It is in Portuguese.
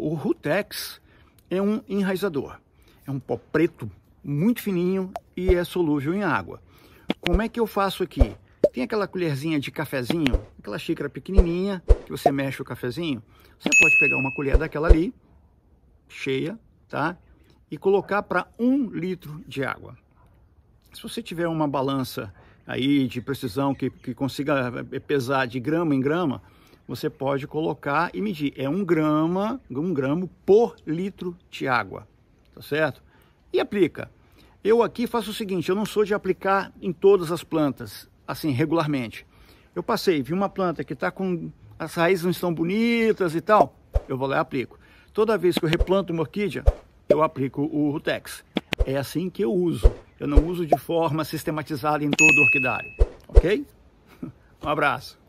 O Rutex é um enraizador, é um pó preto muito fininho e é solúvel em água. Como é que eu faço aqui? Tem aquela colherzinha de cafezinho, aquela xícara pequenininha que você mexe o cafezinho. Você pode pegar uma colher daquela ali, cheia, tá? E colocar para um litro de água. Se você tiver uma balança aí de precisão que, que consiga eh, pesar de grama em grama, você pode colocar e medir. É um grama, um gramo por litro de água, tá certo? E aplica. Eu aqui faço o seguinte, eu não sou de aplicar em todas as plantas, assim, regularmente. Eu passei, vi uma planta que está com... as raízes não estão bonitas e tal, eu vou lá e aplico. Toda vez que eu replanto uma orquídea, eu aplico o Rutex. É assim que eu uso. Eu não uso de forma sistematizada em todo o orquidário, ok? Um abraço.